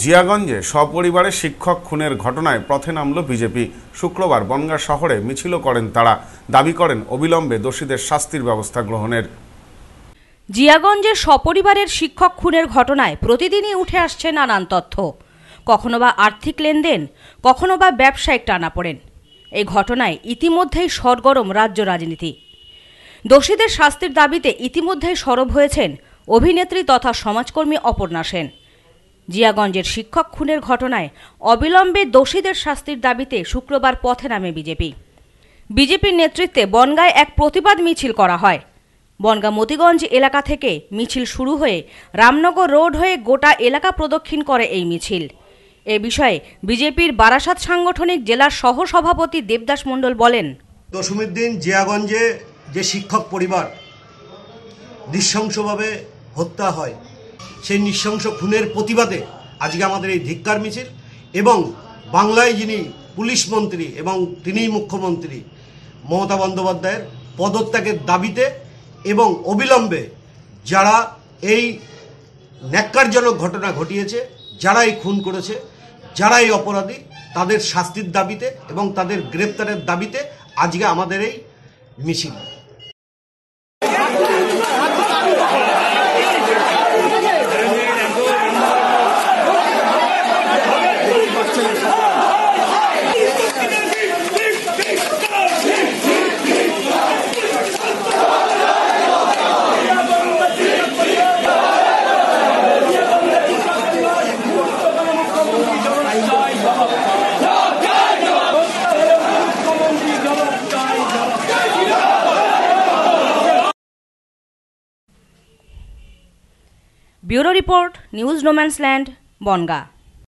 জিয়াগঞ্জে সপরিবারে শিক্ষক খুনের ঘটনায় পথে নামল বিজেপি শুক্রবার বনগা শহরে মিছিল করেন তারা দাবি করেন অবিলম্বে দোষীদের শাস্তির ব্যবস্থা গ্রহণের জিয়াগঞ্জে সপরিবারের শিক্ষক খুনের ঘটনায় প্রতিদিনই উঠে আসছে নানান তথ্য কখনো বা আর্থিক লেনদেন কখনো বা ব্যবসায়িক টানা পড়েন এই ঘটনায় ইতিমধ্যেই সরগরম রাজ্য রাজনীতি দোষীদের শাস্তির দাবিতে ইতিমধ্যেই সরব হয়েছেন অভিনেত্রী তথা সমাজকর্মী অপর্ণা সেন জিয়াগঞ্জের শিক্ষক খুনের ঘটনায় অবিলম্বে দোষীদের শাস্তির দাবিতে শুক্রবার পথে নামে বিজেপি বিজেপির নেতৃত্বে বনগায় এক প্রতিবাদ মিছিল করা হয় বনগা মতিগঞ্জ এলাকা থেকে মিছিল শুরু হয়ে রামনগর রোড হয়ে গোটা এলাকা প্রদক্ষিণ করে এই মিছিল এ বিষয়ে বিজেপির বারাসাত সাংগঠনিক জেলার সহসভাপতি দেবদাস মণ্ডল বলেন দশমীর দিন জিয়াগঞ্জে যে শিক্ষক পরিবার নৃশংসভাবে হত্যা হয় সেই নৃশংস খুনের প্রতিবাদে আজকে আমাদের এই ধিক্কার মিছিল এবং বাংলায় যিনি পুলিশ মন্ত্রী এবং তিনিই মুখ্যমন্ত্রী মমতা বন্দ্যোপাধ্যায়ের পদত্যাগের দাবিতে এবং অবিলম্বে যারা এই ন্যাক্কারজনক ঘটনা ঘটিয়েছে যারা এই খুন করেছে যারা এই অপরাধী তাদের শাস্তির দাবিতে এবং তাদের গ্রেপ্তারের দাবিতে আজকে আমাদের এই মিছিল bureau report news land Bongaon